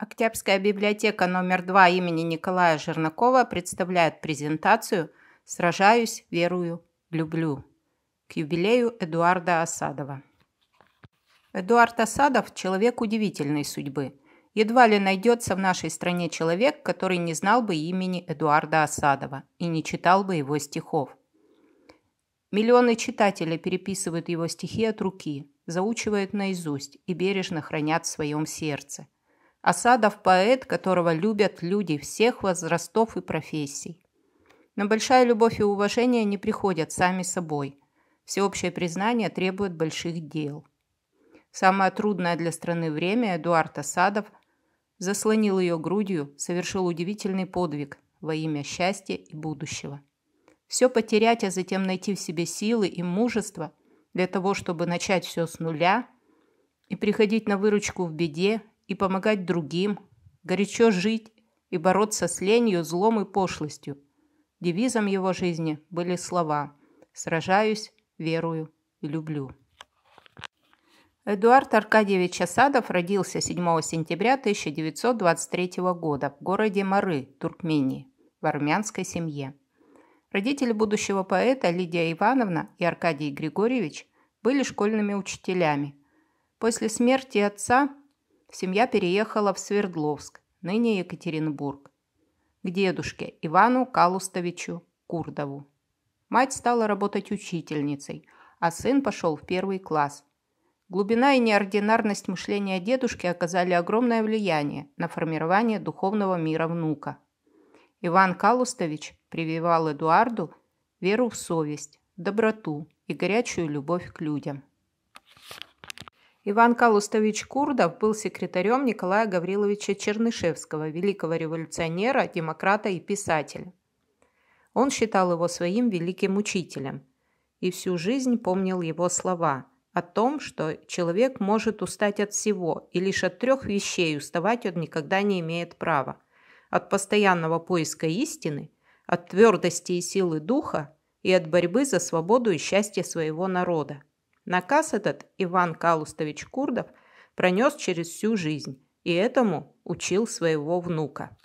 Октябрьская библиотека номер 2 имени Николая Жернакова представляет презентацию «Сражаюсь, верую, люблю» к юбилею Эдуарда Осадова. Эдуард Осадов – человек удивительной судьбы. Едва ли найдется в нашей стране человек, который не знал бы имени Эдуарда Осадова и не читал бы его стихов. Миллионы читателей переписывают его стихи от руки, заучивают наизусть и бережно хранят в своем сердце – Осадов, поэт, которого любят люди всех возрастов и профессий. Но большая любовь и уважение не приходят сами собой. Всеобщее признание требует больших дел. Самое трудное для страны время Эдуард Осадов заслонил ее грудью, совершил удивительный подвиг во имя счастья и будущего. Все потерять, а затем найти в себе силы и мужество для того, чтобы начать все с нуля и приходить на выручку в беде и помогать другим, горячо жить и бороться с ленью, злом и пошлостью. Девизом его жизни были слова «Сражаюсь, верую и люблю». Эдуард Аркадьевич Асадов родился 7 сентября 1923 года в городе Мары, Туркмении, в армянской семье. Родители будущего поэта Лидия Ивановна и Аркадий Григорьевич были школьными учителями. После смерти отца семья переехала в Свердловск, ныне Екатеринбург, к дедушке Ивану Калустовичу Курдову. Мать стала работать учительницей, а сын пошел в первый класс. Глубина и неординарность мышления дедушки оказали огромное влияние на формирование духовного мира внука. Иван Калустович прививал Эдуарду веру в совесть, доброту и горячую любовь к людям. Иван Калустович Курдов был секретарем Николая Гавриловича Чернышевского, великого революционера, демократа и писателя. Он считал его своим великим учителем и всю жизнь помнил его слова о том, что человек может устать от всего, и лишь от трех вещей уставать он никогда не имеет права. От постоянного поиска истины, от твердости и силы духа и от борьбы за свободу и счастье своего народа. Наказ этот Иван Калустович Курдов пронес через всю жизнь и этому учил своего внука.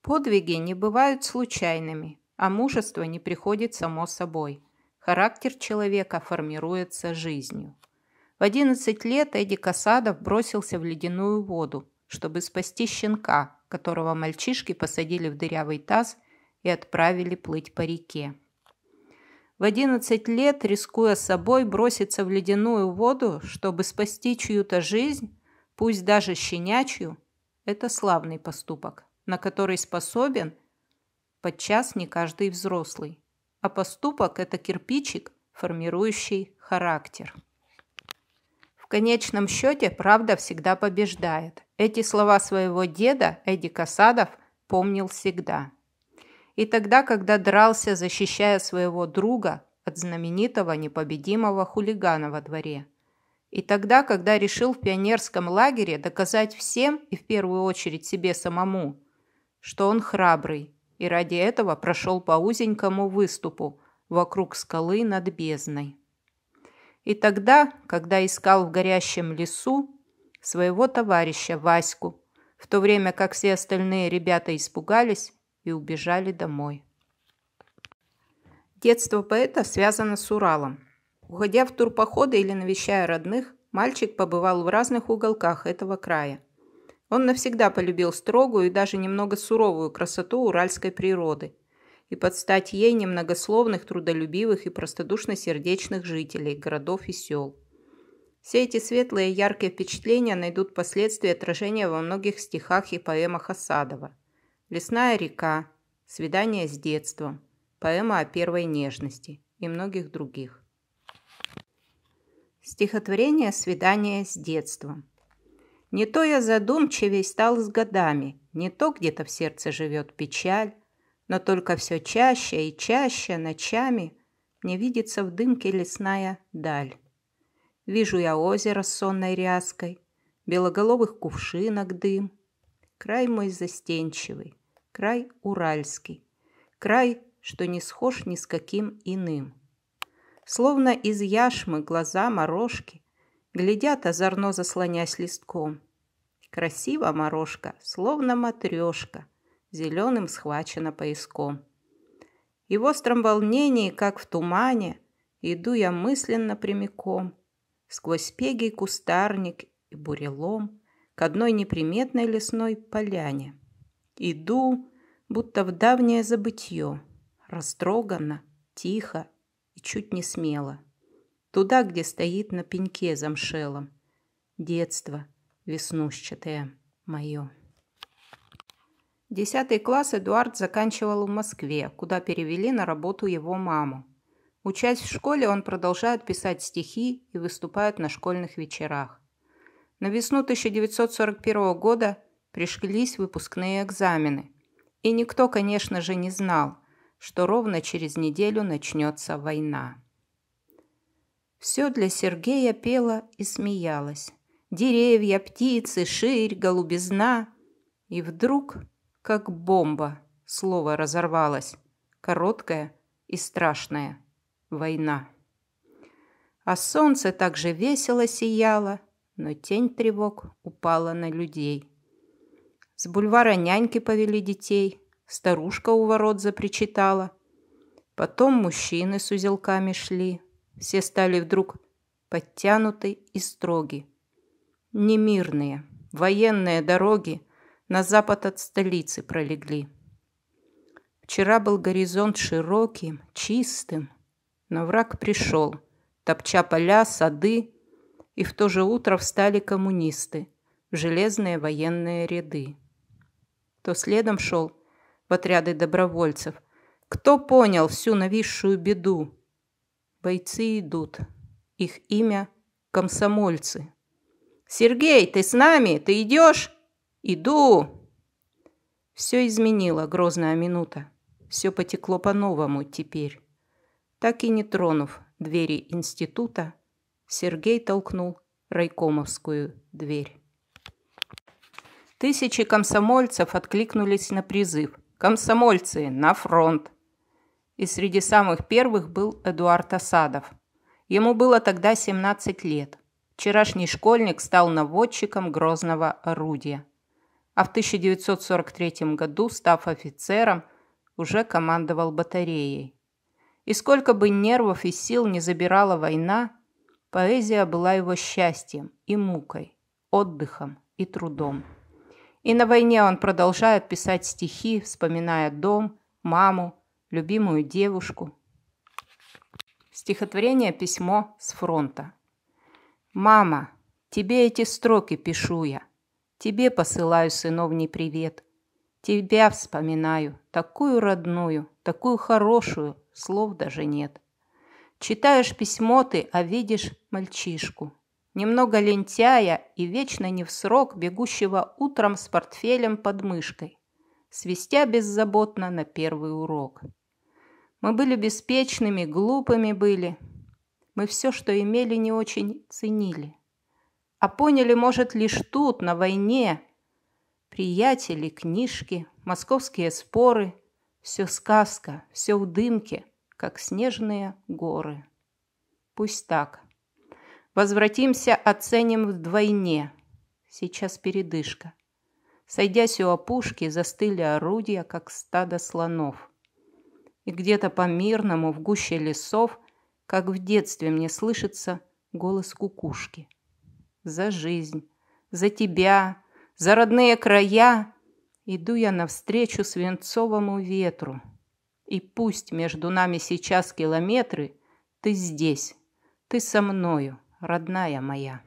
Подвиги не бывают случайными, а мужество не приходит само собой. Характер человека формируется жизнью. В 11 лет Эдди Касадов бросился в ледяную воду, чтобы спасти щенка, которого мальчишки посадили в дырявый таз и отправили плыть по реке. В одиннадцать лет, рискуя собой, броситься в ледяную воду, чтобы спасти чью-то жизнь, пусть даже щенячью, это славный поступок, на который способен подчас не каждый взрослый. А поступок – это кирпичик, формирующий характер. В конечном счете правда всегда побеждает. Эти слова своего деда Эдика Садов помнил всегда – и тогда, когда дрался, защищая своего друга от знаменитого непобедимого хулигана во дворе. И тогда, когда решил в пионерском лагере доказать всем и в первую очередь себе самому, что он храбрый, и ради этого прошел по узенькому выступу вокруг скалы над бездной. И тогда, когда искал в горящем лесу своего товарища Ваську, в то время как все остальные ребята испугались, и убежали домой. Детство поэта связано с Уралом. Уходя в турпоходы или навещая родных, мальчик побывал в разных уголках этого края. Он навсегда полюбил строгую и даже немного суровую красоту уральской природы и под стать ей немногословных, трудолюбивых и простодушно-сердечных жителей городов и сел. Все эти светлые и яркие впечатления найдут последствия отражения во многих стихах и поэмах Осадова. Лесная река, свидание с детством, поэма о первой нежности и многих других. Стихотворение «Свидание с детством». Не то я задумчивей стал с годами, не то где-то в сердце живет печаль, но только все чаще и чаще ночами мне видится в дымке лесная даль. Вижу я озеро с сонной ряской, белоголовых кувшинок дым, край мой застенчивый, край уральский, край, что не схож ни с каким иным. Словно из яшмы глаза морожки глядят, озорно заслонясь листком. Красиво морожка, словно матрешка, зеленым схвачена пояском. И в остром волнении, как в тумане, иду я мысленно прямиком сквозь пегий кустарник и бурелом к одной неприметной лесной поляне. Иду, будто в давнее забытье, растроганно, тихо и чуть не смело. Туда, где стоит на пеньке замшелом. Детство веснущатое мое. Десятый класс Эдуард заканчивал в Москве, куда перевели на работу его маму. Учась в школе, он продолжает писать стихи и выступает на школьных вечерах. На весну 1941 года пришклись выпускные экзамены. И никто, конечно же, не знал, что ровно через неделю начнется война. Все для Сергея пело и смеялось. Деревья, птицы, ширь, голубизна. И вдруг, как бомба, слово разорвалось. Короткое и страшное. Война. А солнце также весело сияло, но тень тревог упала на людей – с бульвара няньки повели детей, старушка у ворот запричитала. Потом мужчины с узелками шли. Все стали вдруг подтянуты и строги. Немирные, военные дороги на запад от столицы пролегли. Вчера был горизонт широким, чистым, но враг пришел, топча поля, сады, и в то же утро встали коммунисты в железные военные ряды кто следом шел в отряды добровольцев, кто понял всю нависшую беду. Бойцы идут. Их имя – комсомольцы. «Сергей, ты с нами? Ты идешь?» «Иду!» Все изменило грозная минута. Все потекло по-новому теперь. Так и не тронув двери института, Сергей толкнул райкомовскую дверь. Тысячи комсомольцев откликнулись на призыв. «Комсомольцы, на фронт!» И среди самых первых был Эдуард Осадов. Ему было тогда 17 лет. Вчерашний школьник стал наводчиком грозного орудия. А в 1943 году, став офицером, уже командовал батареей. И сколько бы нервов и сил не забирала война, поэзия была его счастьем и мукой, отдыхом и трудом. И на войне он продолжает писать стихи, вспоминая дом, маму, любимую девушку. Стихотворение «Письмо с фронта». «Мама, тебе эти строки пишу я, тебе посылаю сыновний привет, тебя вспоминаю, такую родную, такую хорошую, слов даже нет. Читаешь письмо ты, а видишь мальчишку, немного лентяя и вечно не в срок бегущего утром с портфелем под мышкой, свистя беззаботно на первый урок. Мы были беспечными, глупыми были. Мы все, что имели, не очень ценили. А поняли, может, лишь тут, на войне. Приятели, книжки, московские споры. Все сказка, все в дымке, как снежные горы. Пусть так. Возвратимся, оценим вдвойне. Сейчас передышка. Сойдясь у опушки, застыли орудия, как стадо слонов. И где-то по-мирному, в гуще лесов, как в детстве мне слышится голос кукушки. За жизнь, за тебя, за родные края иду я навстречу свинцовому ветру. И пусть между нами сейчас километры, ты здесь, ты со мною родная моя.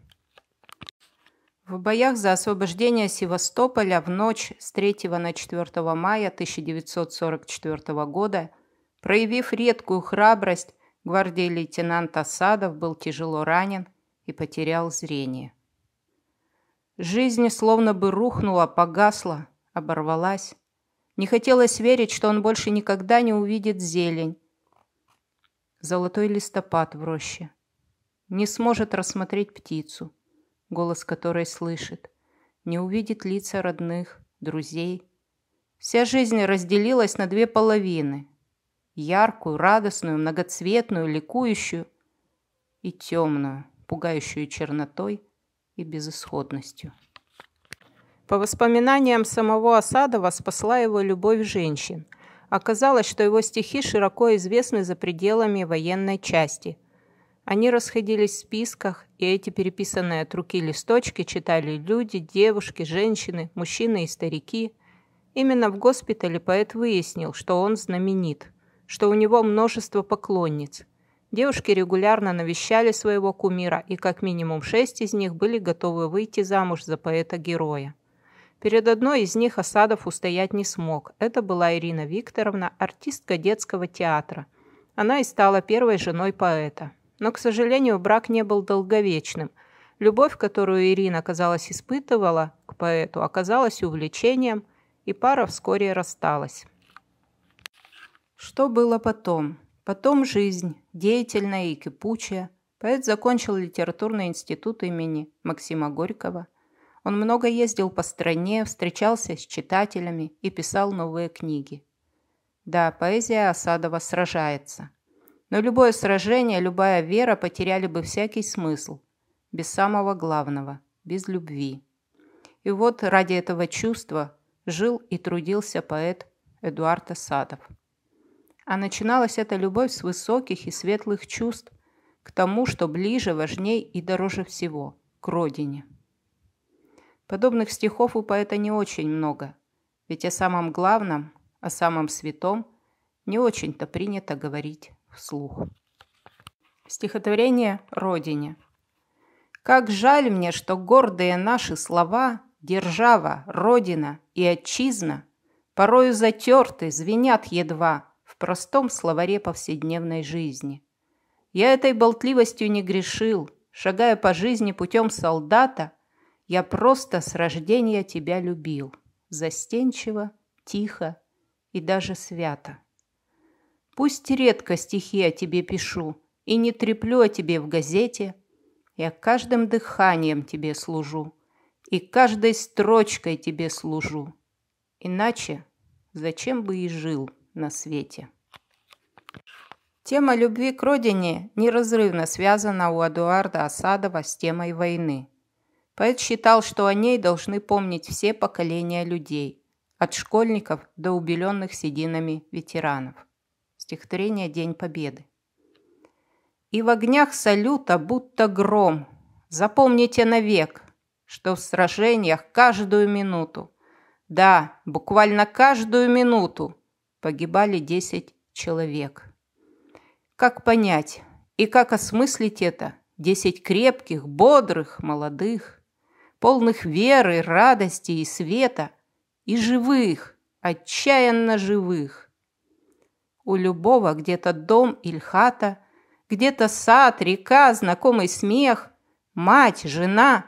В боях за освобождение Севастополя в ночь с 3 на 4 мая 1944 года, проявив редкую храбрость, гвардии лейтенант Асадов был тяжело ранен и потерял зрение. Жизнь словно бы рухнула, погасла, оборвалась. Не хотелось верить, что он больше никогда не увидит зелень. Золотой листопад в роще – не сможет рассмотреть птицу, голос которой слышит, не увидит лица родных, друзей. Вся жизнь разделилась на две половины – яркую, радостную, многоцветную, ликующую и темную, пугающую чернотой и безысходностью. По воспоминаниям самого Осадова спасла его любовь женщин. Оказалось, что его стихи широко известны за пределами военной части – они расходились в списках, и эти переписанные от руки листочки читали люди, девушки, женщины, мужчины и старики. Именно в госпитале поэт выяснил, что он знаменит, что у него множество поклонниц. Девушки регулярно навещали своего кумира, и как минимум шесть из них были готовы выйти замуж за поэта-героя. Перед одной из них Осадов устоять не смог. Это была Ирина Викторовна, артистка детского театра. Она и стала первой женой поэта. Но, к сожалению, брак не был долговечным. Любовь, которую Ирина, казалось, испытывала к поэту, оказалась увлечением, и пара вскоре рассталась. Что было потом? Потом жизнь, деятельная и кипучая. Поэт закончил литературный институт имени Максима Горького. Он много ездил по стране, встречался с читателями и писал новые книги. Да, поэзия Осадова сражается – но любое сражение, любая вера потеряли бы всякий смысл. Без самого главного, без любви. И вот ради этого чувства жил и трудился поэт Эдуард Асадов. А начиналась эта любовь с высоких и светлых чувств к тому, что ближе, важней и дороже всего – к родине. Подобных стихов у поэта не очень много, ведь о самом главном, о самом святом не очень-то принято говорить вслух. Стихотворение «Родине». Как жаль мне, что гордые наши слова «Держава», «Родина» и «Отчизна» порою затерты, звенят едва в простом словаре повседневной жизни. Я этой болтливостью не грешил, шагая по жизни путем солдата, я просто с рождения тебя любил, застенчиво, тихо и даже свято. Пусть редко стихи о тебе пишу и не треплю о тебе в газете. Я каждым дыханием тебе служу и каждой строчкой тебе служу. Иначе зачем бы и жил на свете? Тема любви к родине неразрывно связана у Эдуарда Асадова с темой войны. Поэт считал, что о ней должны помнить все поколения людей, от школьников до убеленных сединами ветеранов. Стихотворение «День Победы». И в огнях салюта будто гром. Запомните навек, что в сражениях каждую минуту, да, буквально каждую минуту, погибали десять человек. Как понять и как осмыслить это? Десять крепких, бодрых, молодых, полных веры, радости и света, и живых, отчаянно живых. У любого где-то дом или хата, где-то сад, река, знакомый смех, мать, жена.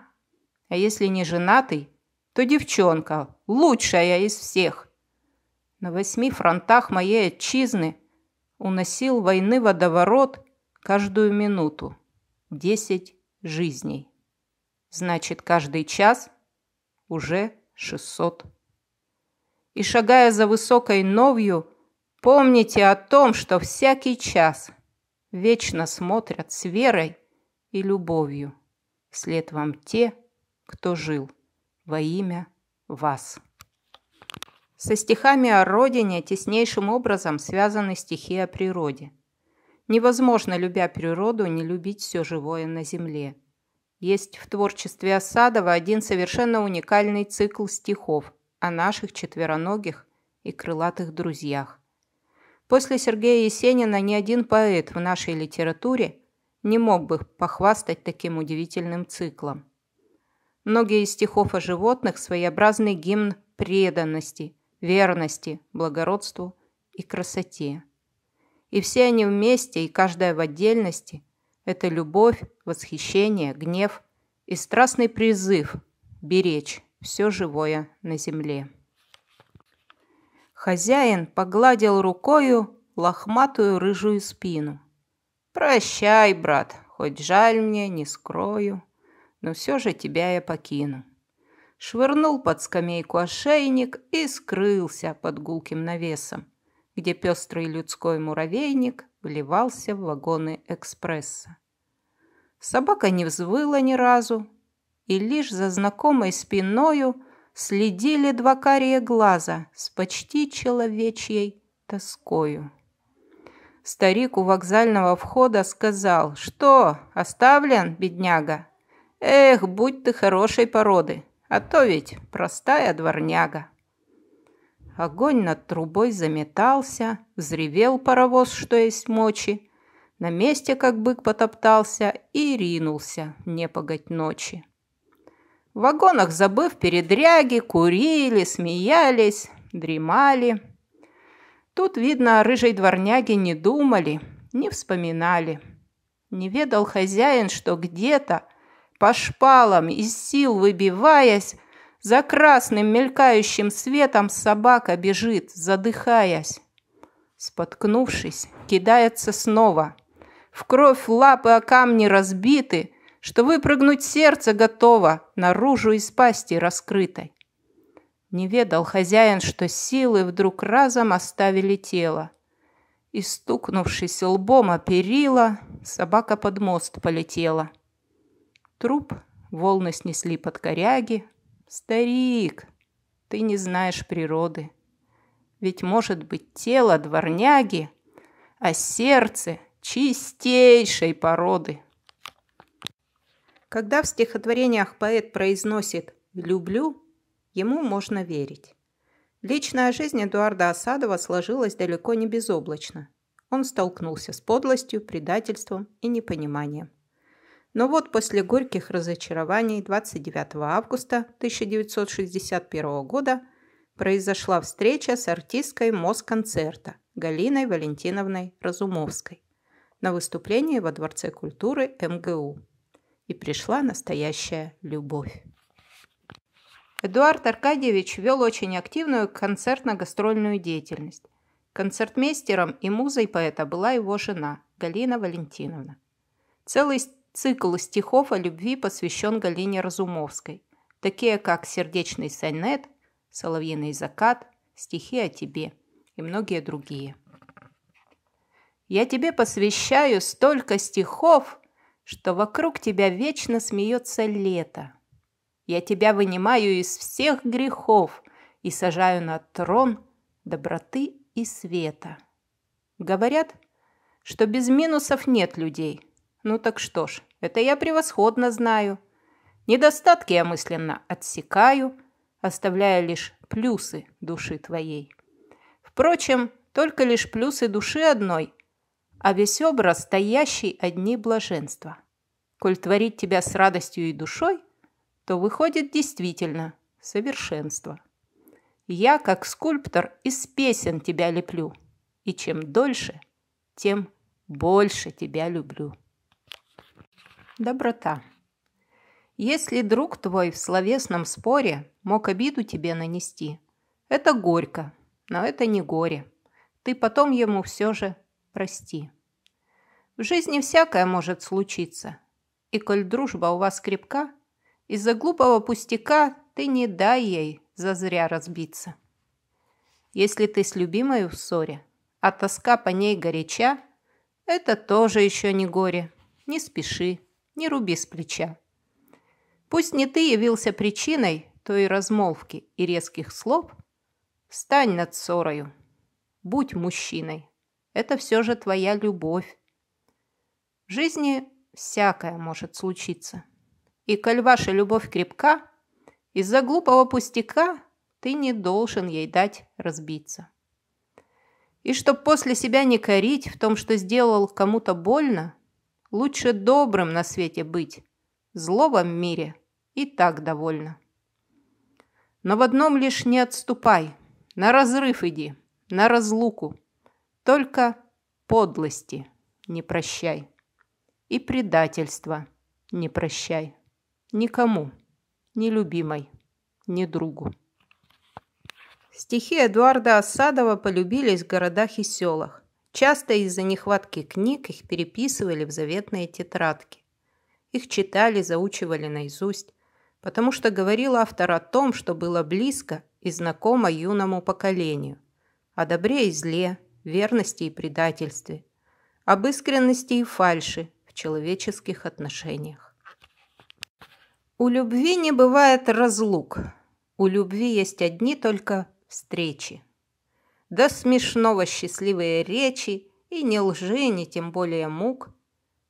А если не женатый, то девчонка, лучшая из всех. На восьми фронтах моей отчизны уносил войны водоворот каждую минуту. Десять жизней. Значит, каждый час уже шестьсот. И шагая за высокой новью, Помните о том, что всякий час вечно смотрят с верой и любовью вслед вам те, кто жил во имя вас. Со стихами о родине теснейшим образом связаны стихи о природе. Невозможно, любя природу, не любить все живое на земле. Есть в творчестве Осадова один совершенно уникальный цикл стихов о наших четвероногих и крылатых друзьях. После Сергея Есенина ни один поэт в нашей литературе не мог бы похвастать таким удивительным циклом. Многие из стихов о животных – своеобразный гимн преданности, верности, благородству и красоте. И все они вместе, и каждая в отдельности – это любовь, восхищение, гнев и страстный призыв беречь все живое на земле. Хозяин погладил рукою лохматую рыжую спину. «Прощай, брат, хоть жаль мне, не скрою, но все же тебя я покину». Швырнул под скамейку ошейник и скрылся под гулким навесом, где пестрый людской муравейник вливался в вагоны экспресса. Собака не взвыла ни разу, и лишь за знакомой спиною – следили два карие глаза с почти человечьей тоскою. Старик у вокзального входа сказал, что оставлен, бедняга. Эх, будь ты хорошей породы, а то ведь простая дворняга. Огонь над трубой заметался, взревел паровоз, что есть мочи. На месте, как бык, потоптался и ринулся не погать ночи. В вагонах, забыв передряги, курили, смеялись, дремали. Тут, видно, о рыжей дворняге не думали, не вспоминали. Не ведал хозяин, что где-то, по шпалам, из сил выбиваясь, за красным мелькающим светом собака бежит, задыхаясь. Споткнувшись, кидается снова. В кровь лапы о а камни разбиты, что выпрыгнуть сердце готово, наружу из пасти раскрытой. Не ведал хозяин, что силы вдруг разом оставили тело. И, стукнувшись лбом о перила, собака под мост полетела. Труп волны снесли под коряги. «Старик, ты не знаешь природы. Ведь, может быть, тело дворняги, а сердце чистейшей породы». Когда в стихотворениях поэт произносит «люблю», ему можно верить. Личная жизнь Эдуарда Осадова сложилась далеко не безоблачно. Он столкнулся с подлостью, предательством и непониманием. Но вот после горьких разочарований 29 августа 1961 года произошла встреча с артисткой Москонцерта Галиной Валентиновной Разумовской на выступлении во Дворце культуры МГУ и пришла настоящая любовь. Эдуард Аркадьевич вел очень активную концертно-гастрольную деятельность. Концертмейстером и музой поэта была его жена Галина Валентиновна. Целый цикл стихов о любви посвящен Галине Разумовской, такие как «Сердечный сонет», «Соловьиный закат», «Стихи о тебе» и многие другие. «Я тебе посвящаю столько стихов, что вокруг тебя вечно смеется лето. Я тебя вынимаю из всех грехов и сажаю на трон доброты и света. Говорят, что без минусов нет людей. Ну так что ж, это я превосходно знаю. Недостатки я мысленно отсекаю, оставляя лишь плюсы души твоей. Впрочем, только лишь плюсы души одной, а весь образ стоящий одни блаженства коль творить тебя с радостью и душой, то выходит действительно совершенство. Я, как скульптор, из песен тебя леплю, и чем дольше, тем больше тебя люблю. Доброта. Если друг твой в словесном споре мог обиду тебе нанести, это горько, но это не горе. Ты потом ему все же прости. В жизни всякое может случиться, и коль дружба у вас крепка, из-за глупого пустяка ты не дай ей зазря разбиться. Если ты с любимой в ссоре, а тоска по ней горяча, это тоже еще не горе. Не спеши, не руби с плеча. Пусть не ты явился причиной той размолвки и резких слов, встань над ссорою, будь мужчиной. Это все же твоя любовь. В жизни Всякое может случиться. И коль ваша любовь крепка, из-за глупого пустяка ты не должен ей дать разбиться. И чтоб после себя не корить в том, что сделал кому-то больно, лучше добрым на свете быть, зло в мире и так довольно. Но в одном лишь не отступай, на разрыв иди, на разлуку, только подлости не прощай и предательства. Не прощай. Никому. Ни любимой. Ни другу. Стихи Эдуарда Осадова полюбились в городах и селах. Часто из-за нехватки книг их переписывали в заветные тетрадки. Их читали, заучивали наизусть, потому что говорил автор о том, что было близко и знакомо юному поколению, о добре и зле, верности и предательстве, об искренности и фальши, человеческих отношениях. У любви не бывает разлук. У любви есть одни только встречи. До смешного счастливые речи и не лжи, ни тем более мук.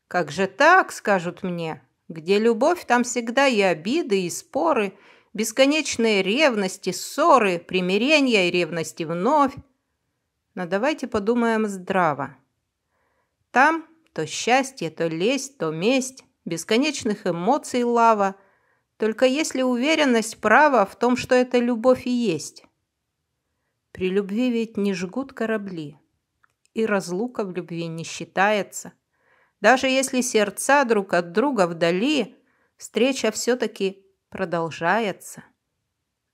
Как же так, скажут мне, где любовь, там всегда и обиды, и споры, бесконечные ревности, ссоры, примирения и ревности вновь. Но давайте подумаем здраво. Там, то счастье, то лесть, то месть, бесконечных эмоций лава. Только если уверенность права в том, что это любовь и есть. При любви ведь не жгут корабли. И разлука в любви не считается. Даже если сердца друг от друга вдали, встреча все-таки продолжается.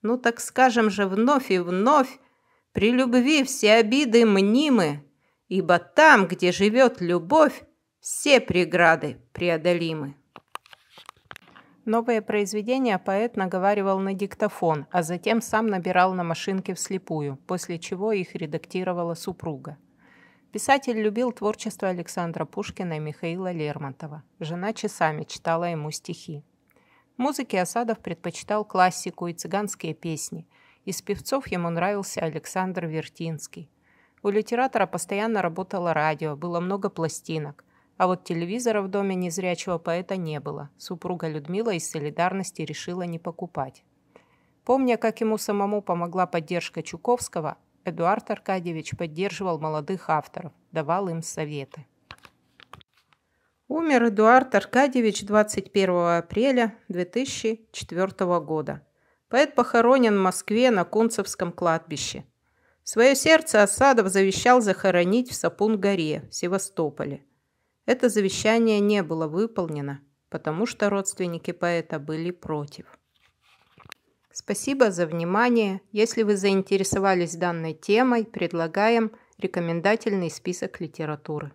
Ну так скажем же вновь и вновь, при любви все обиды мнимы, ибо там, где живет любовь, все преграды преодолимы. Новое произведение поэт наговаривал на диктофон, а затем сам набирал на машинке вслепую, после чего их редактировала супруга. Писатель любил творчество Александра Пушкина и Михаила Лермонтова. Жена часами читала ему стихи. Музыки Осадов предпочитал классику и цыганские песни. Из певцов ему нравился Александр Вертинский. У литератора постоянно работало радио, было много пластинок – а вот телевизора в доме незрячего поэта не было. Супруга Людмила из солидарности решила не покупать. Помня, как ему самому помогла поддержка Чуковского, Эдуард Аркадьевич поддерживал молодых авторов, давал им советы. Умер Эдуард Аркадьевич 21 апреля 2004 года. Поэт похоронен в Москве на Кунцевском кладбище. Свое сердце Осадов завещал захоронить в Сапун-горе, в Севастополе. Это завещание не было выполнено, потому что родственники поэта были против. Спасибо за внимание. Если вы заинтересовались данной темой, предлагаем рекомендательный список литературы.